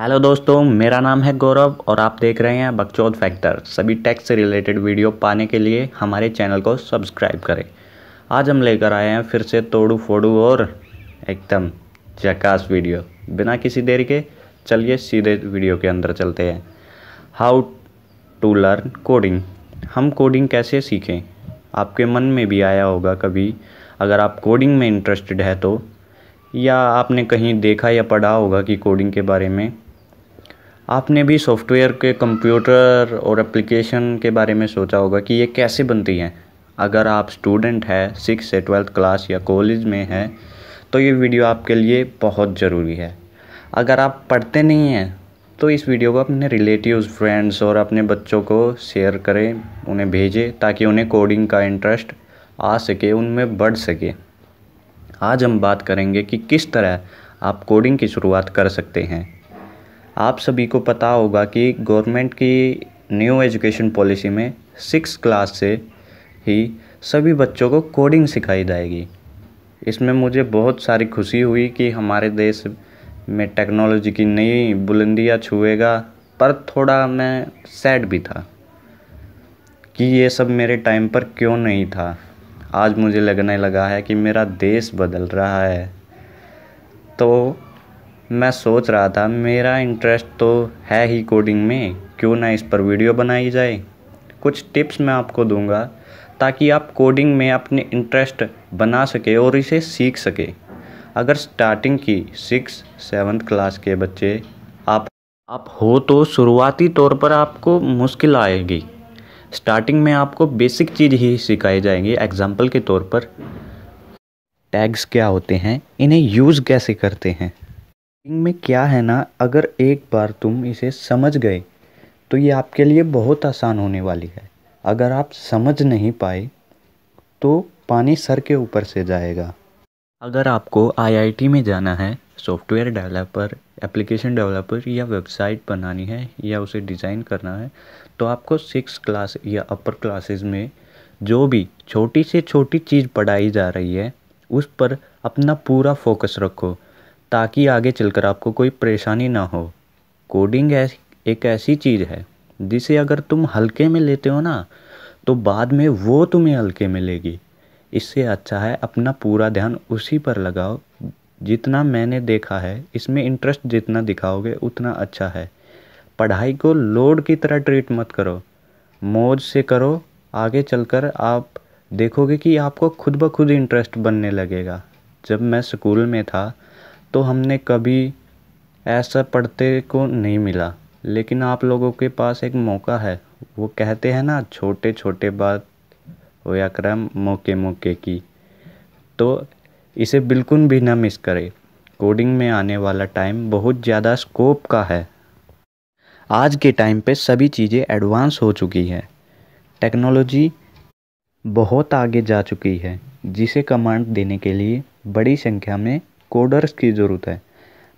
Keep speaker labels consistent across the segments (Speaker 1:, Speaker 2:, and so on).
Speaker 1: hello दोस्तों मेरा नाम है गौरव और आप देख रहे हैं बगचौद फैक्टर सभी टैक्स से रिलेटेड वीडियो पाने के लिए हमारे चैनल को सब्सक्राइब करें आज हम लेकर आए हैं फिर से तोड़ू फोड़ू और एकदम जकास वीडियो बिना किसी देरी के चलिए सीधे वीडियो के अंदर चलते हैं हाउ टू लर्न कोडिंग हम कोडिंग कैसे सीखें आपके मन में भी आया होगा कभी अगर आप कोडिंग में इंटरेस्टेड है तो या आपने कहीं देखा या पढ़ा होगा कि कोडिंग के बारे में आपने भी सॉफ्टवेयर के कंप्यूटर और एप्लीकेशन के बारे में सोचा होगा कि ये कैसे बनती हैं अगर आप स्टूडेंट हैं सिक्स से ट्वेल्थ क्लास या कॉलेज में हैं तो ये वीडियो आपके लिए बहुत ज़रूरी है अगर आप पढ़ते नहीं हैं तो इस वीडियो को अपने रिलेटिव्स फ्रेंड्स और अपने बच्चों को शेयर करें उन्हें भेजें ताकि उन्हें कोडिंग का इंटरेस्ट आ सके उनमें बढ़ सके आज हम बात करेंगे कि किस तरह आप कोडिंग की शुरुआत कर सकते हैं आप सभी को पता होगा कि गवर्नमेंट की न्यू एजुकेशन पॉलिसी में सिक्स क्लास से ही सभी बच्चों को कोडिंग सिखाई जाएगी इसमें मुझे बहुत सारी खुशी हुई कि हमारे देश में टेक्नोलॉजी की नई बुलंदियाँ छुएगा पर थोड़ा मैं सैड भी था कि ये सब मेरे टाइम पर क्यों नहीं था आज मुझे लगने लगा है कि मेरा देश बदल रहा है तो मैं सोच रहा था मेरा इंटरेस्ट तो है ही कोडिंग में क्यों ना इस पर वीडियो बनाई जाए कुछ टिप्स मैं आपको दूंगा ताकि आप कोडिंग में अपने इंटरेस्ट बना सके और इसे सीख सके अगर स्टार्टिंग की सिक्स सेवन्थ क्लास के बच्चे आप आप हो तो शुरुआती तौर पर आपको मुश्किल आएगी स्टार्टिंग में आपको बेसिक चीज़ ही सिखाई जाएंगी एग्जाम्पल के तौर पर टैग्स क्या होते हैं इन्हें यूज़ कैसे करते हैं में क्या है ना अगर एक बार तुम इसे समझ गए तो ये आपके लिए बहुत आसान होने वाली है अगर आप समझ नहीं पाए तो पानी सर के ऊपर से जाएगा अगर आपको आईआईटी में जाना है सॉफ्टवेयर डेवलपर एप्लीकेशन डेवलपर या वेबसाइट बनानी है या उसे डिज़ाइन करना है तो आपको सिक्स क्लास या अपर क्लासेस में जो भी छोटी से छोटी चीज़ पढ़ाई जा रही है उस पर अपना पूरा फोकस रखो ताकि आगे चलकर आपको कोई परेशानी ना हो कोडिंग ऐसी एक ऐसी चीज़ है जिसे अगर तुम हल्के में लेते हो ना तो बाद में वो तुम्हें हल्के में लेगी इससे अच्छा है अपना पूरा ध्यान उसी पर लगाओ जितना मैंने देखा है इसमें इंटरेस्ट जितना दिखाओगे उतना अच्छा है पढ़ाई को लोड की तरह ट्रीट मत करो मौज से करो आगे चलकर आप देखोगे कि आपको खुद ब खुद इंटरेस्ट बनने लगेगा जब मैं स्कूल में था तो हमने कभी ऐसा पढ़ते को नहीं मिला लेकिन आप लोगों के पास एक मौका है वो कहते हैं ना छोटे छोटे बात होया क्रम मौके मौके की तो इसे बिल्कुल भी ना मिस करें कोडिंग में आने वाला टाइम बहुत ज़्यादा स्कोप का है आज के टाइम पे सभी चीज़ें एडवांस हो चुकी है टेक्नोलॉजी बहुत आगे जा चुकी है जिसे कमांड देने के लिए बड़ी संख्या में कोडर्स की ज़रूरत है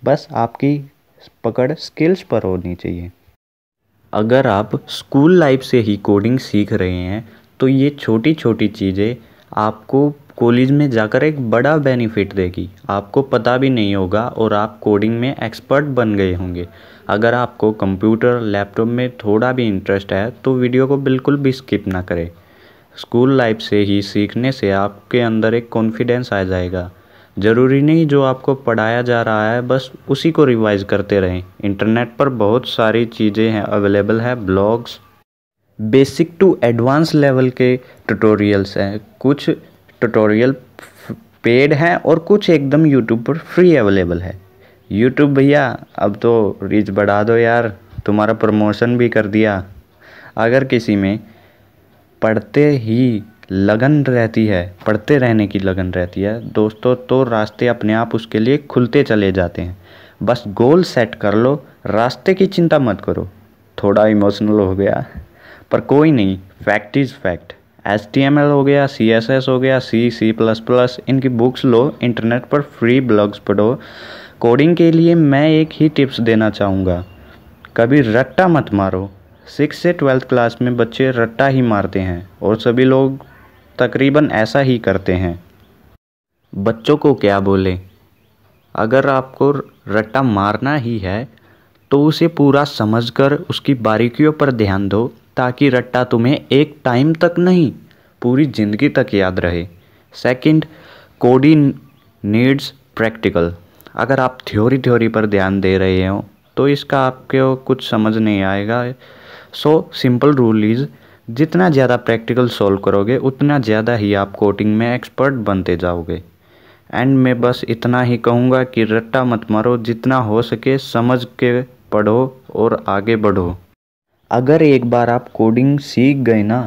Speaker 1: बस आपकी पकड़ स्किल्स पर होनी चाहिए अगर आप स्कूल लाइफ से ही कोडिंग सीख रहे हैं तो ये छोटी छोटी चीज़ें आपको कॉलेज में जाकर एक बड़ा बेनिफिट देगी आपको पता भी नहीं होगा और आप कोडिंग में एक्सपर्ट बन गए होंगे अगर आपको कंप्यूटर लैपटॉप में थोड़ा भी इंटरेस्ट है तो वीडियो को बिल्कुल भी स्किप ना करें स्कूल लाइफ से ही सीखने से आपके अंदर एक कॉन्फिडेंस आ जाएगा ज़रूरी नहीं जो आपको पढ़ाया जा रहा है बस उसी को रिवाइज करते रहें इंटरनेट पर बहुत सारी चीज़ें हैं अवेलेबल है blogs basic to advance level के ट्यूटोरियल्स हैं कुछ ट्यूटोरियल पेड हैं और कुछ एकदम यूट्यूब पर फ्री अवेलेबल है यूट्यूब भैया अब तो रीच बढ़ा दो यार तुम्हारा प्रमोशन भी कर दिया अगर किसी में पढ़ते ही लगन रहती है पढ़ते रहने की लगन रहती है दोस्तों तो रास्ते अपने आप उसके लिए खुलते चले जाते हैं बस गोल सेट कर लो रास्ते की चिंता मत करो थोड़ा इमोशनल हो गया पर कोई नहीं fact is fact H T M L हो गया सी एस एस हो गया सी सी प्लस प्लस इनकी बुक्स लो इंटरनेट पर फ्री ब्लॉग्स पढ़ो कोडिंग के लिए मैं एक ही टिप्स देना चाहूँगा कभी रट्टा मत मारो सिक्स से ट्वेल्थ क्लास में बच्चे रट्टा ही मारते हैं और सभी लोग तकरीबन ऐसा ही करते हैं बच्चों को क्या बोले अगर आपको रट्टा मारना ही है तो उसे पूरा समझकर उसकी बारीकियों पर ध्यान दो ताकि रट्टा तुम्हें एक टाइम तक नहीं पूरी ज़िंदगी तक याद रहे सेकंड कोडी नीड्स प्रैक्टिकल अगर आप थ्योरी थ्योरी पर ध्यान दे रहे हो तो इसका आपको कुछ समझ नहीं आएगा सो सिंपल रूल इज़ जितना ज़्यादा प्रैक्टिकल सॉल्व करोगे उतना ज़्यादा ही आप कोटिंग में एक्सपर्ट बनते जाओगे एंड में बस इतना ही कहूँगा कि रट्टा मत मारो जितना हो सके समझ के पढ़ो और आगे बढ़ो अगर एक बार आप कोडिंग सीख गए ना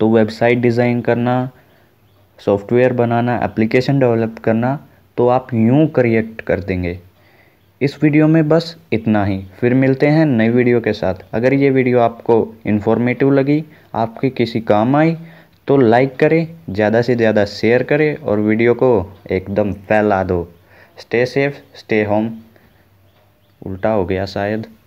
Speaker 1: तो वेबसाइट डिज़ाइन करना सॉफ्टवेयर बनाना एप्लीकेशन डेवलप करना तो आप यूँ करिएक्ट कर देंगे इस वीडियो में बस इतना ही फिर मिलते हैं नई वीडियो के साथ अगर ये वीडियो आपको इन्फॉर्मेटिव लगी आपके किसी काम आई तो लाइक करें ज़्यादा से ज़्यादा शेयर करें और वीडियो को एकदम फैला दो स्टे सेफ स्टे होम उल्टा हो गया शायद